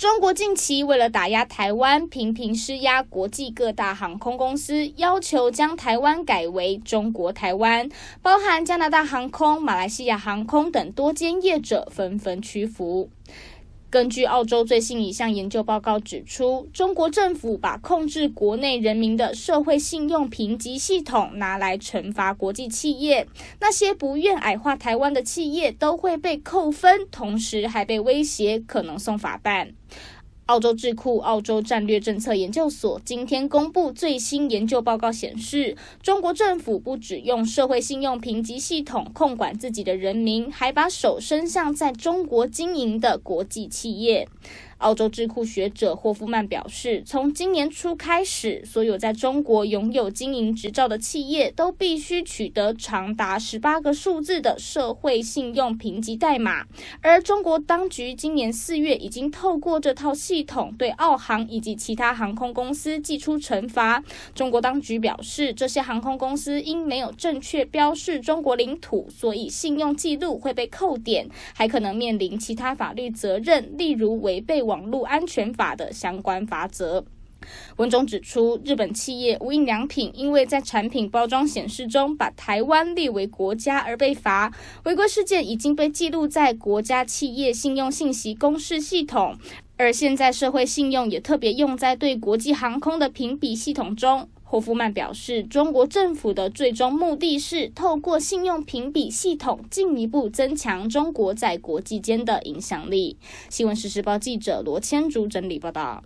中国近期为了打压台湾，频频施压国际各大航空公司，要求将台湾改为“中国台湾”，包含加拿大航空、马来西亚航空等多间业者纷纷屈服。根据澳洲最新一项研究报告指出，中国政府把控制国内人民的社会信用评级系统拿来惩罚国际企业，那些不愿矮化台湾的企业都会被扣分，同时还被威胁可能送法办。澳洲智库澳洲战略政策研究所今天公布最新研究报告显示，中国政府不只用社会信用评级系统控管自己的人民，还把手伸向在中国经营的国际企业。澳洲智库学者霍夫曼表示，从今年初开始，所有在中国拥有经营执照的企业都必须取得长达十八个数字的社会信用评级代码。而中国当局今年四月已经透过这套系统对澳航以及其他航空公司寄出惩罚。中国当局表示，这些航空公司因没有正确标示中国领土，所以信用记录会被扣点，还可能面临其他法律责任，例如违背。网络安全法的相关法则，文中指出，日本企业无印良品因为在产品包装显示中把台湾列为国家而被罚，违规事件已经被记录在国家企业信用信息公示系统。而现在，社会信用也特别用在对国际航空的评比系统中。霍夫曼表示，中国政府的最终目的是透过信用评比系统，进一步增强中国在国际间的影响力。新闻实时报记者罗千竹整理报道。